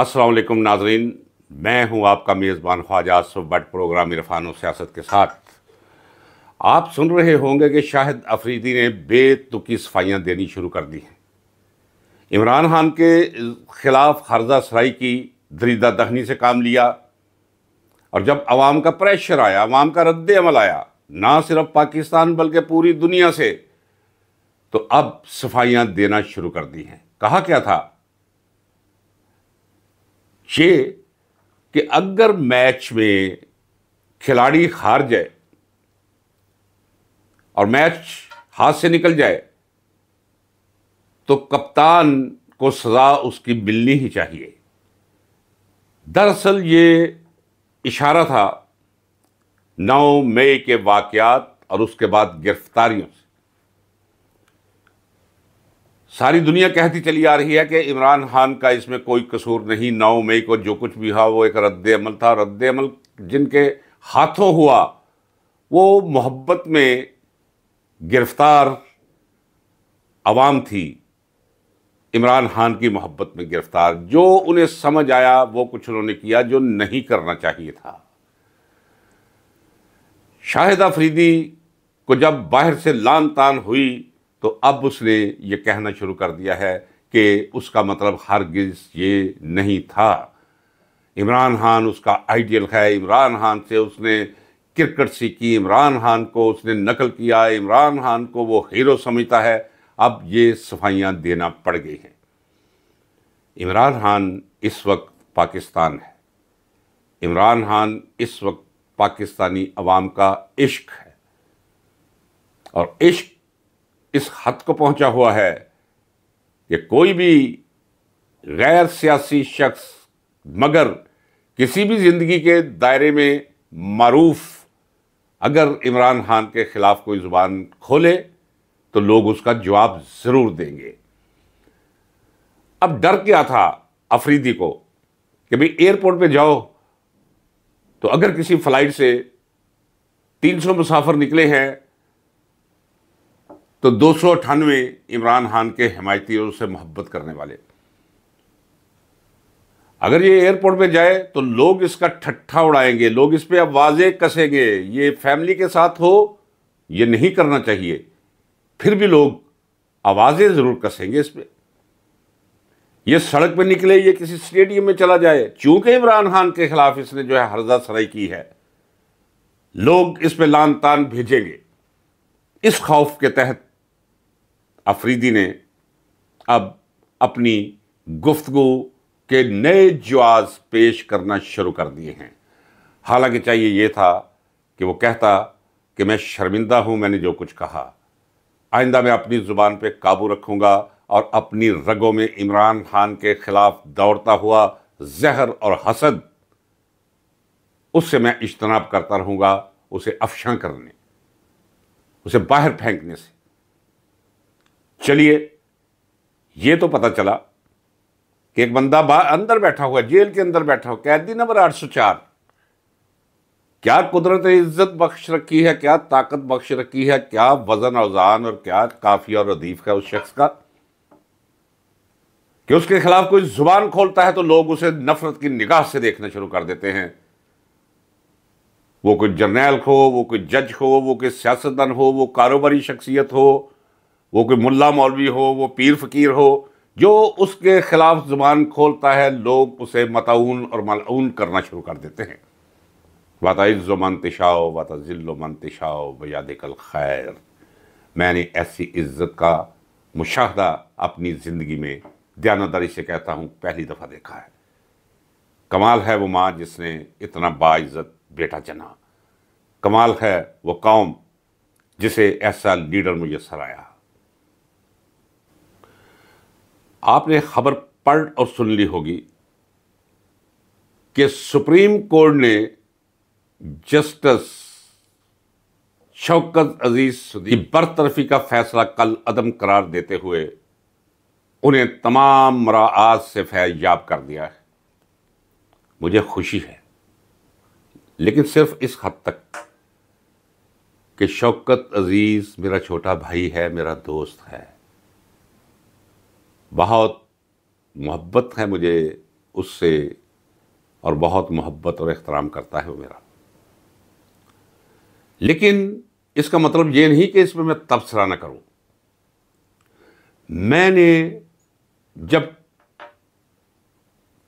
असलम नाजरीन मैं हूं आपका मेज़बान ख्वाजा आसफ भट्ट प्रोग्राम इरफान सियासत के साथ आप सुन रहे होंगे कि शाहिद अफरीदी ने बेतुकी सफाइयाँ देनी शुरू कर दी हैं इमरान खान के ख़िलाफ़ हर्जा सराई की दरीदा दखनी से काम लिया और जब आवाम का प्रेशर आया आवाम का रद्द अमल आया ना सिर्फ पाकिस्तान बल्कि पूरी दुनिया से तो अब सफाइयाँ देना शुरू कर दी हैं कहा क्या था ये कि अगर मैच में खिलाड़ी हार जाए और मैच हाथ से निकल जाए तो कप्तान को सज़ा उसकी मिलनी ही चाहिए दरअसल ये इशारा था नौ मई के वाकयात और उसके बाद गिरफ्तारियों से सारी दुनिया कहती चली आ रही है कि इमरान खान का इसमें कोई कसूर नहीं नौ मई को जो कुछ भी हुआ वो एक रद्द अमल था रद्द अमल जिनके हाथों हुआ वो मोहब्बत में गिरफ्तार आवाम थी इमरान खान की मोहब्बत में गिरफ्तार जो उन्हें समझ आया वो कुछ उन्होंने किया जो नहीं करना चाहिए था शाहिद अफरीदी को जब बाहर से लान तान हुई तो अब उसने ये कहना शुरू कर दिया है कि उसका मतलब हरगिज़ ये नहीं था इमरान खान उसका आइडियल है इमरान खान से उसने क्रिकेट सीखी इमरान खान को उसने नकल किया इमरान खान को वो हीरो समझता है अब ये सफाइयाँ देना पड़ गई हैं इमरान खान इस वक्त पाकिस्तान है इमरान खान इस वक्त पाकिस्तानी अवाम का इश्क है और इश्क इस हद को पहुंचा हुआ है कि कोई भी गैर सियासी शख्स मगर किसी भी ज़िंदगी के दायरे में मरूफ अगर इमरान खान के ख़िलाफ़ कोई ज़ुबान खोले तो लोग उसका जवाब ज़रूर देंगे अब डर क्या था अफरीदी को कि भाई एयरपोर्ट पे जाओ तो अगर किसी फ़्लाइट से 300 मुसाफर निकले हैं तो दो इमरान खान के हमायतियों से मोहब्बत करने वाले अगर ये एयरपोर्ट पे जाए तो लोग इसका ठट्ठा उड़ाएंगे लोग इस पर आवाजें कसेंगे ये फैमिली के साथ हो ये नहीं करना चाहिए फिर भी लोग आवाज़ें ज़रूर कसेंगे इस पर यह सड़क पर निकले ये किसी स्टेडियम में चला जाए चूंकि इमरान खान के खिलाफ इसने जो है हरदा सराई की है लोग इस पर लान तान भेजेंगे इस खौफ के तहत अफरीदी ने अब अपनी गुफ्तु के नए जवाज पेश करना शुरू कर दिए हैं हालांकि चाहिए ये था कि वो कहता कि मैं शर्मिंदा हूँ मैंने जो कुछ कहा आइंदा मैं अपनी ज़ुबान पे काबू रखूंगा और अपनी रगों में इमरान खान के ख़िलाफ़ दौड़ता हुआ जहर और हसद उससे मैं इज्तनाब करता रहूँगा उसे अफशा करने उसे बाहर फेंकने से चलिए यह तो पता चला कि एक बंदा बाहर अंदर बैठा हुआ जेल के अंदर बैठा हुआ कैदी नंबर आठ सौ चार क्या कुदरत इज्जत बख्श रखी है क्या ताकत बख्श रखी है क्या वजन औजान और क्या काफी और अदीफ है उस शख्स का कि उसके खिलाफ कोई जुबान खोलता है तो लोग उसे नफरत की निगाह से देखना शुरू कर देते हैं वो कोई जर्नैल हो वो कोई जज हो वो कोई सियासतदान हो वो कारोबारी शख्सियत हो वो कोई मुल्ला मौलवी हो वो पीर फकीर हो जो उसके खिलाफ ज़ुबान खोलता है लोग उसे मताउन और मलाउन करना शुरू कर देते हैं वाताज़ो मनतशाओ वाताज़िल्लो मन बयाद कल खैर मैंने ऐसी इज़्ज़त का मुशाहदा अपनी ज़िंदगी में दयानतदारी से कहता हूँ पहली दफ़ा देखा है कमाल है वो माँ जिसने इतना बाज़्ज़त बेटा जना कमाल है वो कौम जिसे ऐसा लीडर मुझे सराया आपने खबर पढ़ और सुन ली होगी कि सुप्रीम कोर्ट ने जस्टिस शौकत अजीज की बरतरफी का फैसला कल अदम करार देते हुए उन्हें तमाम मराआत से फैयाब कर दिया है मुझे खुशी है लेकिन सिर्फ इस हद तक कि शौकत अजीज़ मेरा छोटा भाई है मेरा दोस्त है बहुत मोहब्बत है मुझे उससे और बहुत मोहब्बत और एहतराम करता है वो मेरा लेकिन इसका मतलब ये नहीं कि इसमें मैं तबसरा ना करूं मैंने जब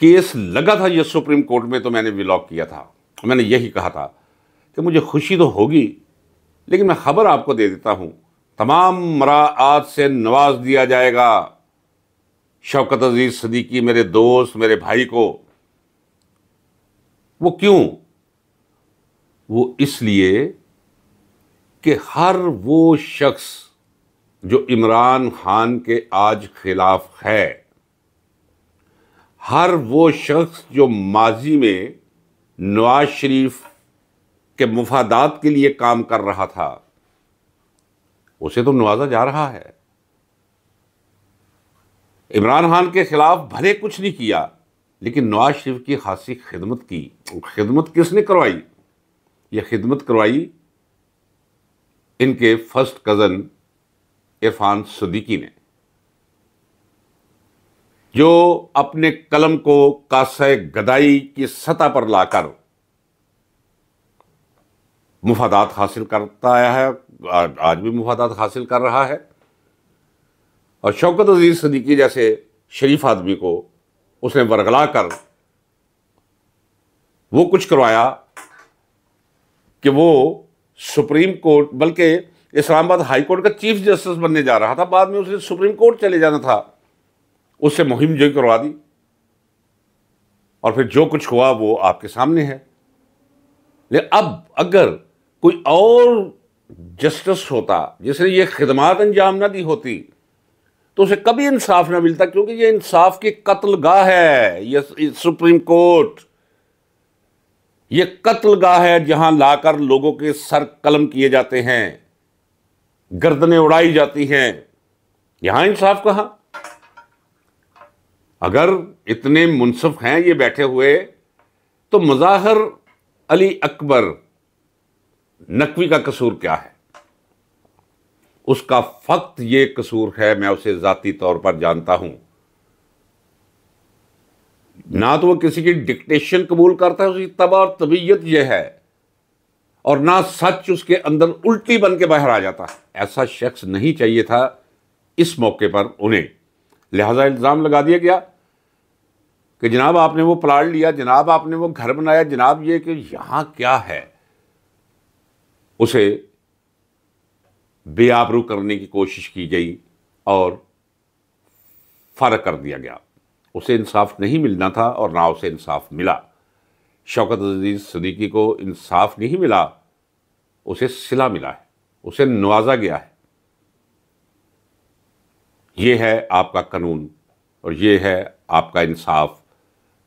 केस लगा था ये सुप्रीम कोर्ट में तो मैंने ब्लॉग किया था मैंने यही कहा था कि मुझे खुशी तो होगी लेकिन मैं ख़बर आपको दे देता हूँ तमाम मराआत से नवाज दिया जाएगा शौकत अजीज़ सदीकी मेरे दोस्त मेरे भाई को वो क्यों वो इसलिए कि हर वो शख्स जो इमरान खान के आज खिलाफ है हर वो शख्स जो माजी में नवाज शरीफ के मुफादात के लिए काम कर रहा था उसे तो नवाजा जा रहा है इमरान खान के ख़िलाफ़ भले कुछ नहीं किया लेकिन नवाज शरीफ की खासी खिदमत की खिदमत किसने करवाई ये खिदमत करवाई इनके फर्स्ट कज़न इरफान सदीकी ने जो अपने कलम को कासय गदाई की सतह पर लाकर मुफादात हासिल करता आया है आज भी मुफादात हासिल कर रहा है और शौकत अजीज़ सदीकी जैसे शरीफ आदमी को उसने वरगला कर वो कुछ करवाया कि वो सुप्रीम कोर्ट बल्कि इस्लामाबाद हाई कोर्ट का चीफ जस्टिस बनने जा रहा था बाद में उसने सुप्रीम कोर्ट चले जाना था उससे मुहिम जो करवा दी और फिर जो कुछ हुआ वो आपके सामने है लेकिन अब अगर कोई और जस्टिस होता जिसने ये खिदमात अंजाम ना दी होती तो उसे कभी इंसाफ ना मिलता क्योंकि ये इंसाफ की कत्लगाह है ये सुप्रीम कोर्ट ये कत्लगाह है जहां लाकर लोगों के सर कलम किए जाते हैं गर्दनें उड़ाई जाती हैं यहां इंसाफ कहा अगर इतने मुनसफ हैं ये बैठे हुए तो मज़ाहर अली अकबर नकवी का कसूर क्या है उसका फ़क्त ये कसूर है मैं उसे ज़ाती तौर पर जानता हूं ना तो वो किसी की डिक्टेशन कबूल करता है उसकी तबा और तबीयत यह है और ना सच उसके अंदर उल्टी बन के बाहर आ जाता ऐसा शख्स नहीं चाहिए था इस मौके पर उन्हें लिहाजा इल्ज़ाम लगा दिया गया कि जनाब आपने वो प्लाट लिया जनाब आपने वो घर बनाया जनाब ये कि यहां क्या है उसे बेआबरू करने की कोशिश की गई और फ़र्क कर दिया गया उसे इंसाफ नहीं मिलना था और ना उसे इंसाफ मिला शौकत अजीज़ सदीकी को इंसाफ नहीं मिला उसे सिला मिला है उसे नवाजा गया है ये है आपका कानून और ये है आपका इंसाफ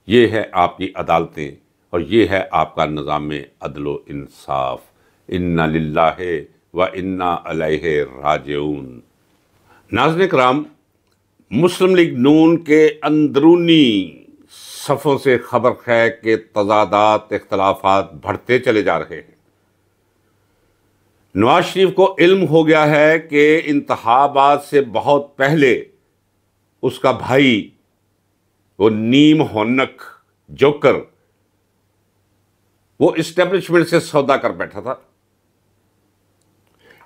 ये है आपकी अदालतें और ये है आपका निज़ाम अदलो इंसाफ इन्ना लाहे व इन्ना अलह राज नाजन कराम मुस्लिम लीग नून के अंदरूनी सफ़ों से खबर है कि तजादात इख्तलाफात बढ़ते चले जा रहे हैं नवाज शरीफ को इल्म हो गया है कि इंतहाबाद से बहुत पहले उसका भाई वो नीम होनक जोकर वो इस्टेब्लिशमेंट से सौदा कर बैठा था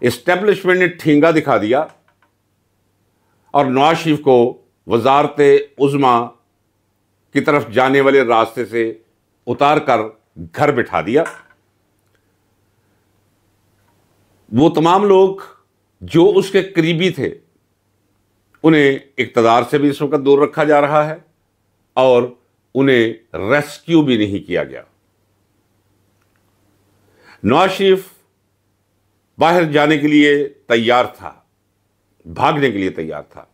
इस्टेब्लिशमेंट ने ठींगा दिखा दिया और नवाज शरीफ को वजारत उज़मा की तरफ जाने वाले रास्ते से उतार कर घर बिठा दिया वो तमाम लोग जो उसके करीबी थे उन्हें इकतदार से भी इस वक्त दूर रखा जा रहा है और उन्हें रेस्क्यू भी नहीं किया गया नवाज शरीफ बाहर जाने के लिए तैयार था भागने के लिए तैयार था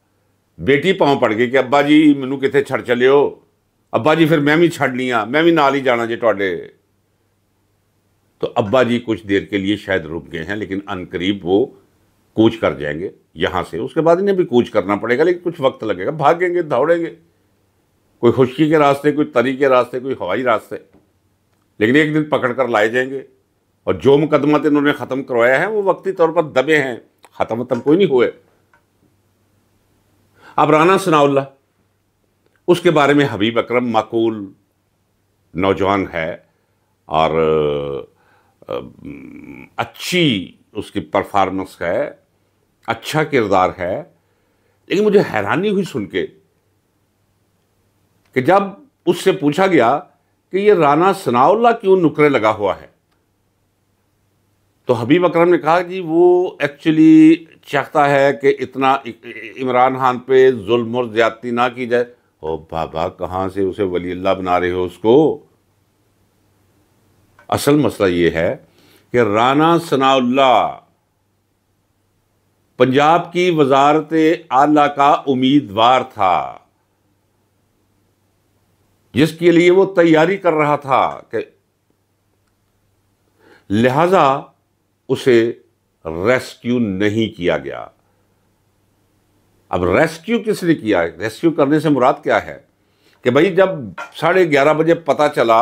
बेटी पाँव पड़ गई कि अब्बा जी मैं कितने छड़ चले अब्बा जी फिर मैं भी छड़ लिया मैं भी नाल ही जाना जी थोड़े तो अब्बा जी कुछ देर के लिए शायद रुक गए हैं लेकिन अनकरीब वो कूच कर जाएंगे यहाँ से उसके बाद इन्हें भी कूच करना पड़ेगा लेकिन कुछ वक्त लगेगा भागेंगे दौड़ेंगे कोई खुशकी के रास्ते कोई तरी के रास्ते कोई हवाई रास्ते लेकिन एक दिन पकड़ कर लाए जाएंगे और जो मुकदमा इन्होंने ख़त्म करवाया है वो वक्ती तौर पर दबे हैं ख़त्म वतम कोई नहीं हुए अब राना सनाउल्ला उसके बारे में हबीब अकरम माकूल नौजवान है और अच्छी उसकी परफार्मेंस है अच्छा किरदार है लेकिन मुझे हैरानी हुई सुन के कि जब उससे पूछा गया कि ये राना सनाउल्ला क्यों नुकरे लगा हुआ है तो हबीब अकरम ने कहा कि वो एक्चुअली चाहता है कि इतना इमरान खान पे जुल्म और ज़्यादती ना की जाए ओ बाबा कहाँ से उसे वली अल्लाह बना रहे हो उसको असल मसला ये है कि राना सनाउल्ला पंजाब की वजारत आला का उम्मीदवार था जिसके लिए वो तैयारी कर रहा था कि लिहाजा उसे रेस्क्यू नहीं किया गया अब रेस्क्यू किसने किया रेस्क्यू करने से मुराद क्या है कि भाई जब साढ़े ग्यारह बजे पता चला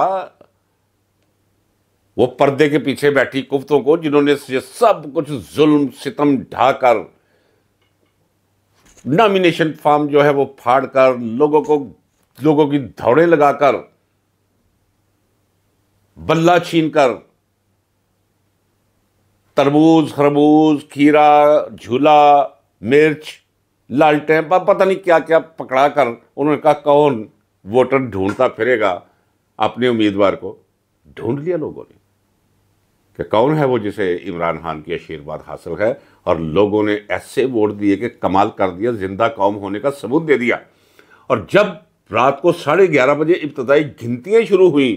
वो पर्दे के पीछे बैठी कुफ्तों को जिन्होंने ये सब कुछ जुल्म सितम ढाकर नॉमिनेशन फॉर्म जो है वो फाड़कर लोगों को लोगों की धौड़े लगाकर बल्ला छीन कर तरबूज खरबूज खीरा झूला मिर्च लालटे पता नहीं क्या क्या पकड़ा कर उन्होंने कहा कौन वोटर ढूंढता फिरेगा अपने उम्मीदवार को ढूंढ लिया लोगों ने कि कौन है वो जिसे इमरान खान की आशीर्वाद हासिल है और लोगों ने ऐसे वोट दिए कि कमाल कर दिया जिंदा कौम होने का सबूत दे दिया और जब रात को साढ़े ग्यारह बजे इब्तदाई गिनतियाँ शुरू हुई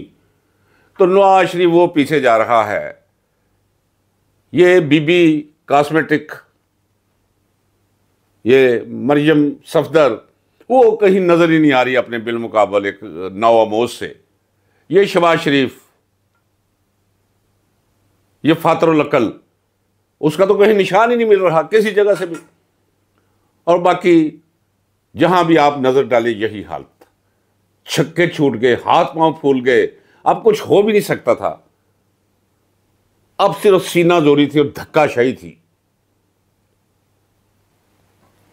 तो नवाज शरीफ वो पीछे जा रहा है ये बीबी कॉस्मेटिक ये मरियम सफदर वो कहीं नज़र ही नहीं आ रही अपने मुकाबल एक नवामोज से ये शबाज शरीफ ये फातरकल उसका तो कहीं निशान ही नहीं मिल रहा किसी जगह से भी और बाकी जहाँ भी आप नज़र डाले यही हालत छक्के छूट गए हाथ पांव फूल गए अब कुछ हो भी नहीं सकता था अब सिर्फ सीना जोरी थी और धक्काशाही थी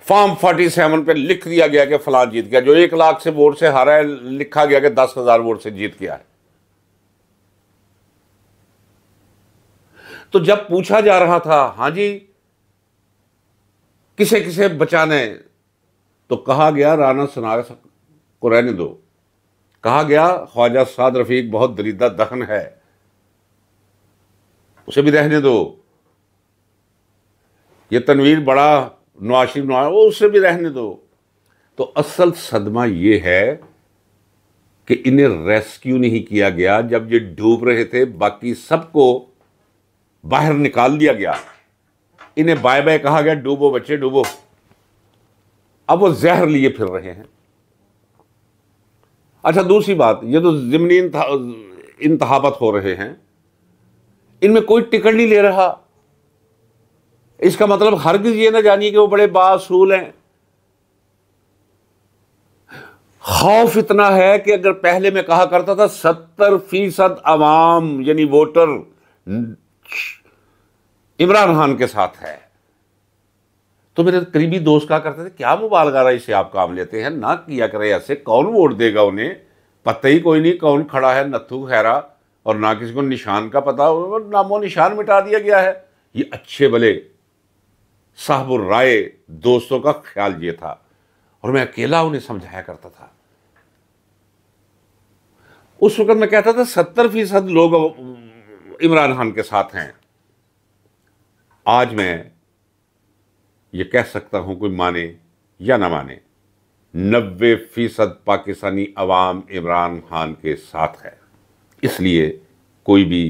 फॉर्म फोर्टी सेवन पर लिख दिया गया कि फलान जीत गया जो एक लाख से वोट से हारा है लिखा गया कि दस हजार वोट से जीत गया है तो जब पूछा जा रहा था हाँ जी किसे किसे बचाने तो कहा गया राना सनार को रहने दो कहा गया ख्वाजा साद रफीक बहुत दरीदा दहन है उसे भी रहने दो ये तनवीर बड़ा नवाशी शरीफ वो उसे भी रहने दो तो असल सदमा ये है कि इन्हें रेस्क्यू नहीं किया गया जब ये डूब रहे थे बाकी सबको बाहर निकाल दिया गया इन्हें बाय बाय कहा गया डूबो बच्चे डूबो अब वो जहर लिए फिर रहे हैं अच्छा दूसरी बात ये तो जिमनी इंतहाबत हो रहे हैं इनमें कोई टिकट नहीं ले रहा इसका मतलब हर किसी ये ना जानिए कि वो बड़े बासूल हैं खौफ इतना है कि अगर पहले मैं कहा करता था सत्तर फीसद आवाम यानी वोटर इमरान खान के साथ है तो मेरे करीबी दोस्त कहा करते थे क्या मुबालगा इसे आप काम लेते हैं ना किया करें ऐसे कौन वोट देगा उन्हें पता ही कोई नहीं कौन खड़ा है नथु खैरा और ना किसी को निशान का पता हो नामो निशान मिटा दिया गया है ये अच्छे भले साहबुर राय दोस्तों का ख्याल ये था और मैं अकेला उन्हें समझाया करता था उस वक्त मैं कहता था सत्तर फीसद लोग इमरान खान के साथ हैं आज मैं ये कह सकता हूं कोई माने या ना माने नब्बे फीसद पाकिस्तानी अवाम इमरान खान के साथ है इसलिए कोई भी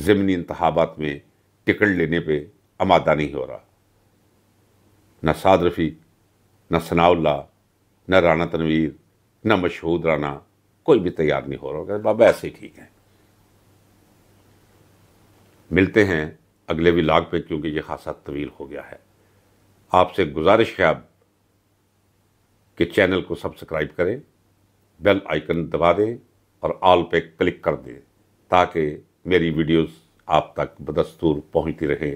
ज़मनी इंतबात में टिकट लेने पर आमादा नहीं हो रहा न साद रफ़ी न सनाउल्ला न राना तनवीर न मशहूद राना कोई भी तैयार नहीं हो रहा होगा बाबा ऐसे ही ठीक हैं मिलते हैं अगले विलाग पे क्योंकि ये खासा तवील हो गया है आपसे गुजारिश है अब कि चैनल को सब्सक्राइब करें बेल आइकन दबा दें और ऑल पे क्लिक कर दें ताकि मेरी वीडियोस आप तक बदस्तूर पहुंचती रहे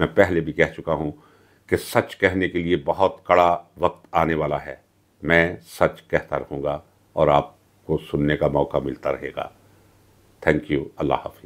मैं पहले भी कह चुका हूं कि सच कहने के लिए बहुत कड़ा वक्त आने वाला है मैं सच कहता रहूँगा और आपको सुनने का मौका मिलता रहेगा थैंक यू अल्लाह हाफिज़